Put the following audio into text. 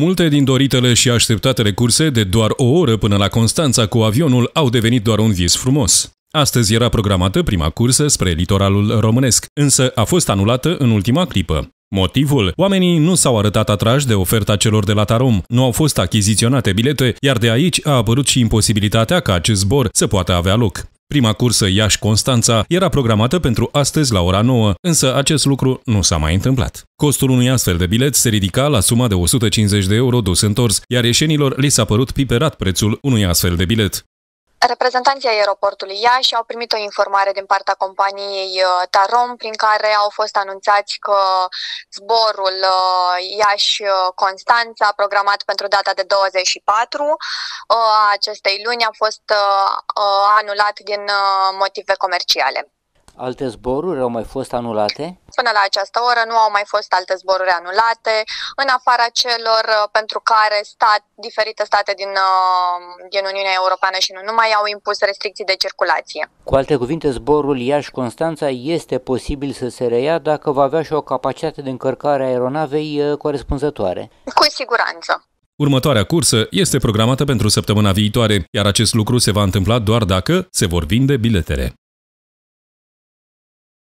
Multe din doritele și așteptatele curse de doar o oră până la Constanța cu avionul au devenit doar un vis frumos. Astăzi era programată prima cursă spre litoralul românesc, însă a fost anulată în ultima clipă. Motivul? Oamenii nu s-au arătat atrași de oferta celor de la Tarom, nu au fost achiziționate bilete, iar de aici a apărut și imposibilitatea ca acest zbor să poată avea loc. Prima cursă Iași-Constanța era programată pentru astăzi la ora 9, însă acest lucru nu s-a mai întâmplat. Costul unui astfel de bilet se ridica la suma de 150 de euro dus întors, iar ieșenilor li s-a părut piperat prețul unui astfel de bilet. Reprezentanții aeroportului Iași au primit o informare din partea companiei uh, Tarom prin care au fost anunțați că zborul uh, Iași-Constanța uh, programat pentru data de 24 a acestei luni a fost anulat din motive comerciale. Alte zboruri au mai fost anulate? Până la această oră nu au mai fost alte zboruri anulate, în afara celor uh, pentru care stat, diferite state din, uh, din Uniunea Europeană și nu numai au impus restricții de circulație. Cu alte cuvinte, zborul Iași-Constanța este posibil să se reia dacă va avea și o capacitate de încărcare a aeronavei uh, corespunzătoare. Cu siguranță. Următoarea cursă este programată pentru săptămâna viitoare, iar acest lucru se va întâmpla doar dacă se vor vinde biletele.